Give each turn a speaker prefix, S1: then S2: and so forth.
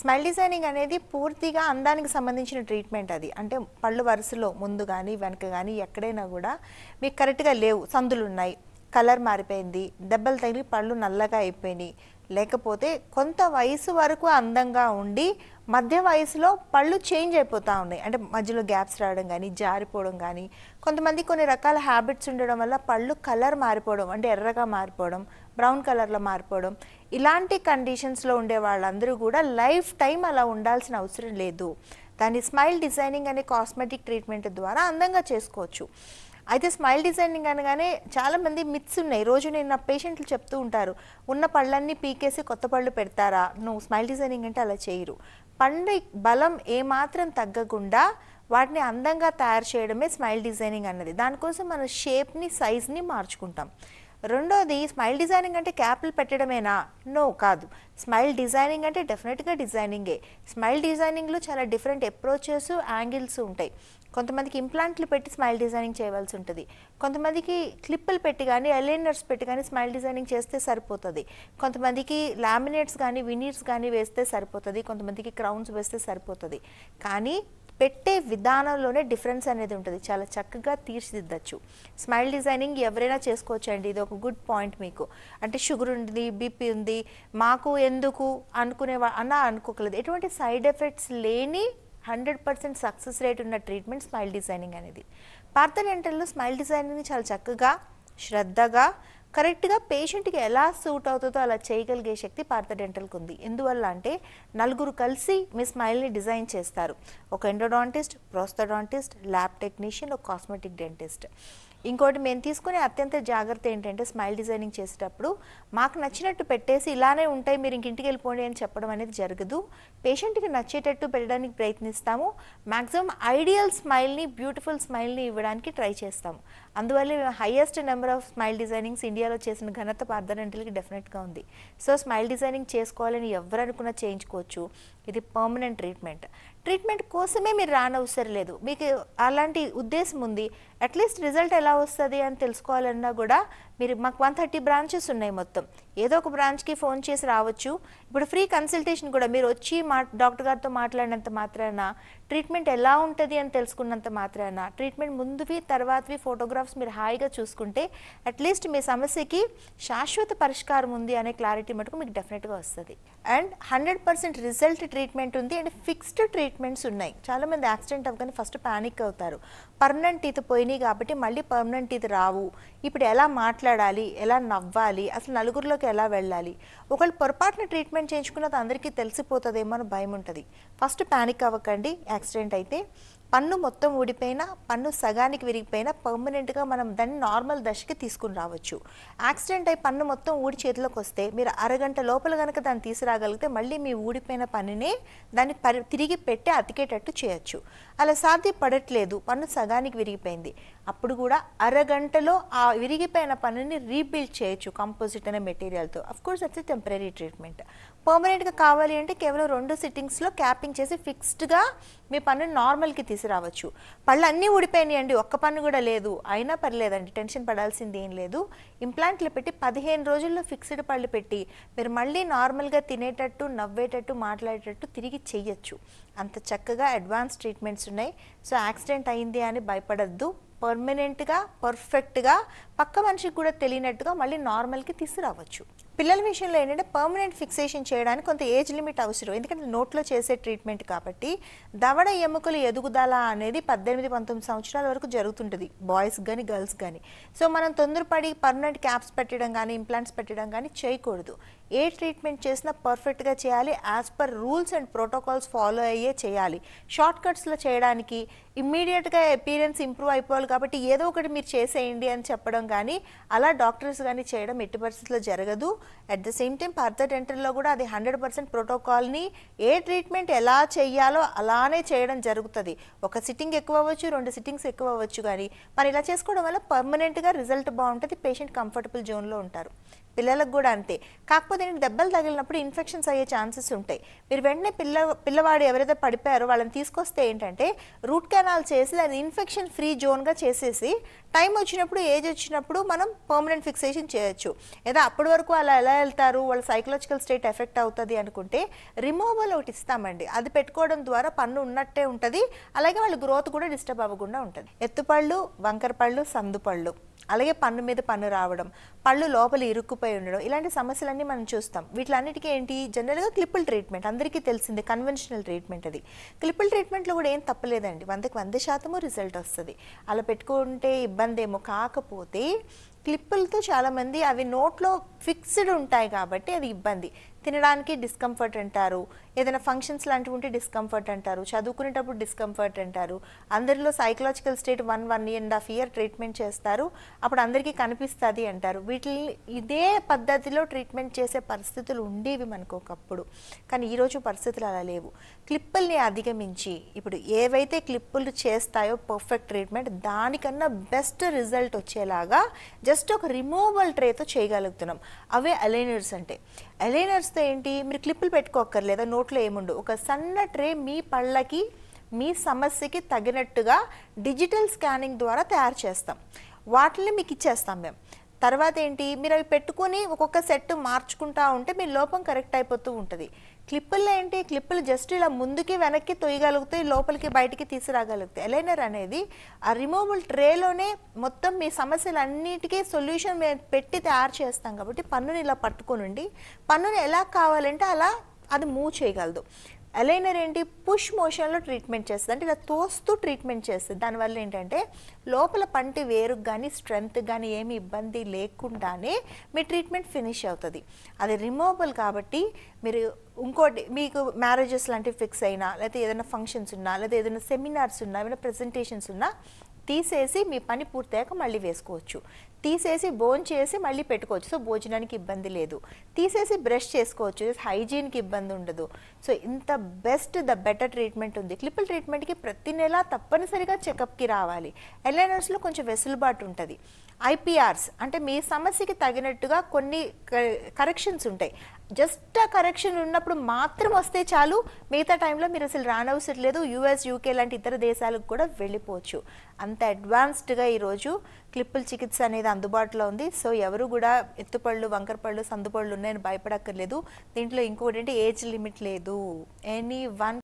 S1: smile designing అనేది పూర్తిగా అందానికి సంబంధించిన ట్రీట్మెంట్ అది అంటే పళ్ళు వరుసలో ముందు కానీ వెనక కానీ ఎక్కడైనా కూడా మీకు కరెక్ట్గా లేవు సందులు ఉన్నాయి కలర్ మారిపోయింది దెబ్బలు తగిలి పళ్ళు నల్లగా అయిపోయినాయి లేకపోతే కొంత వయసు వరకు అందంగా ఉండి మధ్య వయసులో పళ్ళు చేంజ్ అయిపోతూ ఉన్నాయి అంటే మధ్యలో గ్యాప్స్ రావడం కానీ జారిపోవడం కానీ కొంతమంది కొన్ని రకాల హ్యాబిట్స్ ఉండడం వల్ల పళ్ళు కలర్ మారిపోవడం అంటే ఎర్రగా మారిపోవడం బ్రౌన్ కలర్లో మారిపోవడం ఇలాంటి కండిషన్స్లో ఉండే వాళ్ళందరూ కూడా లైఫ్ టైం అలా ఉండాల్సిన అవసరం లేదు దాన్ని స్మైల్ డిజైనింగ్ అనే కాస్మెటిక్ ట్రీట్మెంట్ ద్వారా అందంగా చేసుకోవచ్చు అయితే స్మైల్ డిజైనింగ్ అనగానే చాలామంది మిత్స్ ఉన్నాయి రోజు నేను నా పేషెంట్లు చెప్తూ ఉంటారు ఉన్న పళ్ళన్నీ పీకేసి కొత్త పళ్ళు పెడతారా నువ్వు స్మైల్ డిజైనింగ్ అంటే అలా చేయరు పండు బలం ఏమాత్రం తగ్గకుండా వాటిని అందంగా తయారు చేయడమే స్మైల్ డిజైనింగ్ అన్నది దానికోసం మన షేప్ని సైజ్ని మార్చుకుంటాం రెండోది స్మైల్ డిజైనింగ్ అంటే క్యాప్లు పెట్టడమేనా నో కాదు స్మైల్ డిజైనింగ్ అంటే డెఫినెట్గా డిజైనింగే స్మైల్ డిజైనింగ్లో చాలా డిఫరెంట్ అప్రోచెస్ యాంగిల్స్ ఉంటాయి కొంతమందికి ఇంప్లాంట్లు పెట్టి స్మైల్ డిజైనింగ్ చేయవలసి ఉంటుంది కొంతమందికి క్లిప్పులు పెట్టి కానీ ఎలైనర్స్ పెట్టి కానీ స్మైల్ డిజైనింగ్ చేస్తే సరిపోతుంది కొంతమందికి లామినేట్స్ కానీ వినీర్స్ కానీ వేస్తే సరిపోతుంది కొంతమందికి క్రౌన్స్ వేస్తే సరిపోతుంది కానీ పెట్టే విధానంలోనే డిఫరెన్స్ అనేది ఉంటుంది చాలా చక్కగా తీర్చిదిద్దచ్చు స్మైల్ డిజైనింగ్ ఎవరైనా చేసుకోవచ్చు అండి ఇది ఒక గుడ్ పాయింట్ మీకు అంటే షుగర్ ఉంది బీపీ ఉంది మాకు ఎందుకు అనుకునే అన్న అనుకోకలేదు ఎటువంటి సైడ్ ఎఫెక్ట్స్ లేని హండ్రెడ్ పర్సెంట్ సక్సెస్ రేట్ ఉన్న ట్రీట్మెంట్ స్మైల్ డిజైనింగ్ అనేది పార్థ డెంటల్లో స్మైల్ డిజైనింగ్ని చాలా చక్కగా శ్రద్ధగా కరెక్ట్గా పేషెంట్కి ఎలా సూట్ అవుతుందో అలా చేయగలిగే శక్తి పార్థ డెంటల్కి ఉంది ఎందువల్ల అంటే నలుగురు కలిసి మీ స్మైల్ని డిజైన్ చేస్తారు ఒక ఎండోడాంటిస్ట్ ప్రోస్తోడాంటిస్ట్ ల్యాబ్ టెక్నీషియన్ ఒక కాస్మెటిక్ డెంటిస్ట్ ఇంకోటి మేము తీసుకునే అత్యంత జాగ్రత్త ఏంటంటే స్మైల్ డిజైనింగ్ చేసేటప్పుడు మాకు నచ్చినట్టు పెట్టేసి ఇలానే ఉంటాయి మీరు ఇంక ఇంటికి వెళ్ళిపోండి అని చెప్పడం అనేది జరగదు పేషెంట్కి నచ్చేటట్టు పెట్టడానికి ప్రయత్నిస్తాము మ్యాక్సిమం ఐడియల్ స్మైల్ని బ్యూటిఫుల్ స్మైల్ని ఇవ్వడానికి ట్రై చేస్తాము అందువల్ల highest number of smile designings ఇండియాలో చేసిన ఘనత పార్థనంటిల్కి డెఫినెట్గా ఉంది సో స్మైల్ డిజైనింగ్ చేసుకోవాలని ఎవరు అనుకున్నా చేయించుకోవచ్చు ఇది పర్మనెంట్ ట్రీట్మెంట్ ట్రీట్మెంట్ కోసమే మీరు రానవసరం లేదు మీకు అలాంటి ఉద్దేశం ఉంది అట్లీస్ట్ రిజల్ట్ ఎలా వస్తుంది అని తెలుసుకోవాలన్నా కూడా మీరు మాకు వన్ థర్టీ బ్రాంచెస్ ఉన్నాయి మొత్తం ఏదో ఒక బ్రాంచ్కి ఫోన్ చేసి రావచ్చు ఇప్పుడు ఫ్రీ కన్సల్టేషన్ కూడా మీరు వచ్చి మా డాక్టర్ గారితో మాట్లాడినంత మాత్రాన ట్రీట్మెంట్ ఎలా ఉంటుంది అని తెలుసుకున్నంత మాత్రాన ట్రీట్మెంట్ ముందువి తర్వాతవి ఫోటోగ్రాఫ్స్ మీరు హాయిగా చూసుకుంటే అట్లీస్ట్ మీ సమస్యకి శాశ్వత పరిష్కారం ఉంది అనే క్లారిటీ మటుకు మీకు డెఫినెట్గా వస్తుంది and hundred percent result treatment ఉంది అండ్ ఫిక్స్డ్ ట్రీట్మెంట్స్ ఉన్నాయి చాలామంది యాక్సిడెంట్ అవ్వగానే ఫస్ట్ పానిక్ అవుతారు పర్మనెంట్ టీత్ పోయినాయి కాబట్టి మళ్ళీ పర్మనెంట్ టీత్ రావు ఇప్పుడు ఎలా మాట్లాడాలి ఎలా నవ్వాలి అసలు నలుగురిలోకి డాక్టర్కి ఎలా వెళ్ళాలి ఒకళ్ళు పొరపాటున ట్రీట్మెంట్ చేయించుకున్నది అందరికీ తెలిసిపోతుందేమో అని భయం ఉంటుంది ఫస్ట్ ప్యానిక్ అవ్వకండి యాక్సిడెంట్ అయితే పన్ను మొత్తం ఊడిపోయినా పన్ను సగానికి విరిగిపోయినా పర్మనెంట్గా మనం దాన్ని నార్మల్ దశకి తీసుకుని రావచ్చు యాక్సిడెంట్ అయి పన్ను మొత్తం ఊడి చేతిలోకి వస్తే మీరు అరగంట లోపల కనుక దాన్ని తీసుకురాగలిగితే మళ్ళీ మీ ఊడిపోయిన పన్నునే దాన్ని పరి తిరిగి పెట్టి అతికేటట్టు చేయొచ్చు అలా సాధ్యపడట్లేదు పన్ను సగానికి విరిగిపోయింది అప్పుడు కూడా అరగంటలో ఆ విరిగిపోయిన పన్నుని రీబిల్డ్ చేయొచ్చు కంపోజిట్ అనే మెటీరియల్తో కోర్స్ అట్స్ టెంపరీ ట్రీట్మెంట్ పర్మనెంట్గా కావాలి అంటే కేవలం రెండు సిట్టింగ్స్లో క్యాపింగ్ చేసి ఫిక్స్డ్గా మీ పన్ను నార్మల్కి తీసి చేసి రావచ్చు పళ్ళు అన్నీ అండి ఒక్క పన్ను కూడా లేదు అయినా పర్లేదండి టెన్షన్ పడాల్సింది ఏం లేదు ఇంప్లాంట్లు పెట్టి పదిహేను రోజుల్లో ఫిక్స్డ్ పళ్ళు పెట్టి మీరు మళ్ళీ నార్మల్గా తినేటట్టు నవ్వేటట్టు మాట్లాడేటట్టు తిరిగి చెయ్యొచ్చు అంత చక్కగా అడ్వాన్స్ ట్రీట్మెంట్స్ ఉన్నాయి సో యాక్సిడెంట్ అయింది అని భయపడద్దు పర్మనెంట్గా పర్ఫెక్ట్గా పక్క మనిషికి కూడా తెలియనట్టుగా మళ్ళీ నార్మల్కి తీసుకురావచ్చు పిల్లల విషయంలో ఏంటంటే పర్మనెంట్ ఫిక్సేషన్ చేయడానికి కొంత ఏజ్ లిమిట్ అవసరం ఎందుకంటే నోట్లో చేసే ట్రీట్మెంట్ కాబట్టి దవడ ఎముకలు ఎదుగుదల అనేది పద్దెనిమిది పంతొమ్మిది సంవత్సరాల వరకు జరుగుతుంటుంది బాయ్స్ కానీ గర్ల్స్ కానీ సో మనం తొందరపడి పర్మనెంట్ క్యాప్స్ పెట్టడం కానీ ఇంప్లాంట్స్ పెట్టడం కానీ చేయకూడదు ఏ ట్రీట్మెంట్ చేసినా పర్ఫెక్ట్గా చేయాలి as per rules and protocols follow అయ్యే చేయాలి షార్ట్ కట్స్లో చేయడానికి ఇమ్మీడియట్గా అపీరెన్స్ ఇంప్రూవ్ అయిపోవాలి కాబట్టి ఏదో ఒకటి మీరు చేసేయండి అని చెప్పడం కానీ అలా డాక్టర్స్ కానీ చేయడం ఎట్టి పరిస్థితుల్లో జరగదు at the same time further డెంటల్లో కూడా అది హండ్రెడ్ పర్సెంట్ ప్రోటోకాల్ని ఏ ట్రీట్మెంట్ ఎలా చేయాలో అలానే చేయడం జరుగుతుంది ఒక సిట్టింగ్ ఎక్కువ అవ్వచ్చు రెండు సిట్టింగ్స్ ఎక్కువ అవ్వచ్చు కానీ మరి ఇలా చేసుకోవడం వల్ల పర్మనెంట్గా రిజల్ట్ బాగుంటుంది పేషెంట్ కంఫర్టబుల్ జోన్లో ఉంటారు పిల్లలకు కూడా అంతే కాకపోతే నేను దెబ్బలు తగిలినప్పుడు ఇన్ఫెక్షన్స్ అయ్యే ఛాన్సెస్ ఉంటాయి మీరు వెంటనే పిల్ల పిల్లవాడు ఎవరైతే పడిపోయారో వాళ్ళని తీసుకొస్తే ఏంటంటే రూట్ కెనాల్ చేసి దాన్ని ఇన్ఫెక్షన్ ఫ్రీ జోన్గా చేసేసి టైం వచ్చినప్పుడు ఏజ్ వచ్చినప్పుడు మనం పర్మనెంట్ ఫిక్సేషన్ చేయొచ్చు ఏదో అప్పటి వరకు అలా ఎలా వెళ్తారు వాళ్ళ సైకలాజికల్ స్టేట్ ఎఫెక్ట్ అవుతుంది అనుకుంటే రిమూవల్ ఒకటి ఇస్తామండి అది పెట్టుకోవడం ద్వారా పన్ను ఉన్నట్టే ఉంటుంది అలాగే వాళ్ళ గ్రోత్ కూడా డిస్టర్బ్ అవ్వకుండా ఉంటుంది ఎత్తుపళ్ళు వంకరపళ్ళు సందుపళ్ళు అలాగే పన్ను మీద పన్ను రావడం పళ్ళు లోపల ఇరుక్కుపోయి ఉండడం ఇలాంటి సమస్యలన్నీ మనం చూస్తాం వీటిలన్నిటికీ ఏంటి జనరల్గా క్లిప్పుల్ ట్రీట్మెంట్ అందరికీ తెలిసింది కన్వెన్షనల్ ట్రీట్మెంట్ అది క్లిప్పుల్ ట్రీట్మెంట్లో కూడా ఏం తప్పలేదండి వందకి వంద శాతము రిజల్ట్ వస్తుంది అలా పెట్టుకుంటే ఇబ్బంది ఏమో కాకపోతే క్లిప్పులతో చాలామంది అవి నోట్లో ఫిక్స్డ్ ఉంటాయి కాబట్టి అది ఇబ్బంది తినడానికి డిస్కంఫర్ట్ అంటారు ఏదైనా ఫంక్షన్స్ లాంటివి ఉంటే డిస్కంఫర్ట్ అంటారు చదువుకునేటప్పుడు డిస్కంఫర్ట్ అంటారు అందరిలో psychological state one one and half year treatment చేస్తారు అప్పుడు అందరికీ కనిపిస్తుంది అంటారు వీటిని ఇదే పద్ధతిలో ట్రీట్మెంట్ చేసే పరిస్థితులు ఉండేవి మనకు ఒకప్పుడు కానీ ఈరోజు పరిస్థితులు అలా లేవు క్లిప్పుల్ని అధిగమించి ఇప్పుడు ఏవైతే క్లిప్పులు చేస్తాయో పర్ఫెక్ట్ ట్రీట్మెంట్ దానికన్నా బెస్ట్ రిజల్ట్ వచ్చేలాగా జస్ట్ ఒక రిమూవల్ ట్రేతో చేయగలుగుతున్నాం అవే అలైనర్స్ అంటే అలైనర్స్ వస్తే ఏంటి మీరు క్లిప్పులు పెట్టుకోక్కర్లేదా నోట్లో ఏముండు ఒక సన్న ట్రే మీ పళ్ళకి మీ సమస్యకి తగినట్టుగా డిజిటల్ స్కానింగ్ ద్వారా తయారు చేస్తాం వాటిని మీకు ఇచ్చేస్తాం మేము తర్వాత ఏంటి మీరు అవి పెట్టుకుని ఒక్కొక్క సెట్ మార్చుకుంటా ఉంటే మీ లోపం కరెక్ట్ అయిపోతూ ఉంటుంది క్లిప్పుల్లో ఏంటి క్లిప్పులు జస్ట్ ఇలా ముందుకి వెనక్కి తొయ్యగలుగుతాయి లోపలికి బయటికి తీసుకురాగలుగుతాయి ఎలైనర్ అనేది ఆ రిమూవబుల్ ట్రేలోనే మొత్తం మీ సమస్యలన్నిటికీ సొల్యూషన్ పెట్టి తయారు చేస్తాం కాబట్టి పన్నుని ఇలా పట్టుకొని ఉండి పన్నుని ఎలా కావాలంటే అలా అది మూవ్ చేయగలదు అలైనర్ ఏంటి పుష్ మోషన్లో ట్రీట్మెంట్ చేస్తుంది అంటే ఇలా తోస్తూ ట్రీట్మెంట్ చేస్తుంది దానివల్ల ఏంటంటే లోపల పంటి వేరుకు కానీ స్ట్రెంగ్త్ కానీ ఏమి ఇబ్బంది లేకుండానే మీ ట్రీట్మెంట్ ఫినిష్ అవుతుంది అది రిమూవబుల్ కాబట్టి మీరు ఇంకోటి మీకు మ్యారేజెస్ లాంటివి ఫిక్స్ అయినా లేకపోతే ఏదైనా ఫంక్షన్స్ ఉన్నా లేదా ఏదైనా సెమినార్స్ ఉన్నా ఏమైనా ప్రజెంటేషన్స్ ఉన్నా తీసేసి మీ పని పూర్తయ్యాక మళ్ళీ వేసుకోవచ్చు తీసేసి బోన్ చేసి మళ్ళీ పెట్టుకోవచ్చు సో భోజనానికి ఇబ్బంది లేదు తీసేసి బ్రష్ చేసుకోవచ్చు హైజీన్కి ఇబ్బంది ఉండదు సో ఇంత బెస్ట్ ద బెటర్ ట్రీట్మెంట్ ఉంది క్లిపుల్ ట్రీట్మెంట్కి ప్రతి నెల తప్పనిసరిగా చెకప్కి రావాలి ఎల్ఐనర్స్లో కొంచెం వెసులుబాటు ఉంటుంది ఐపీఆర్స్ అంటే మీ సమస్యకి తగినట్టుగా కొన్ని కరెక్షన్స్ ఉంటాయి జస్ట్ ఆ కరెక్షన్ ఉన్నప్పుడు మాత్రం వస్తే చాలు మిగతా టైంలో మీరు అసలు రానవసరం లేదు యూఎస్ యూకే లాంటి ఇతర దేశాలకు కూడా వెళ్ళిపోవచ్చు అంత అడ్వాన్స్డ్గా ఈరోజు క్లిప్పుల చికిత్స అనేది అందుబాటులో ఉంది సో ఎవరు కూడా ఎత్తుపళ్ళు వంకరపళ్ళు సందుపళ్ళు ఉన్నాయని భయపడక్కర్లేదు దీంట్లో ఇంకోటి ఏజ్ లిమిట్ లేదు ఎనీ వన్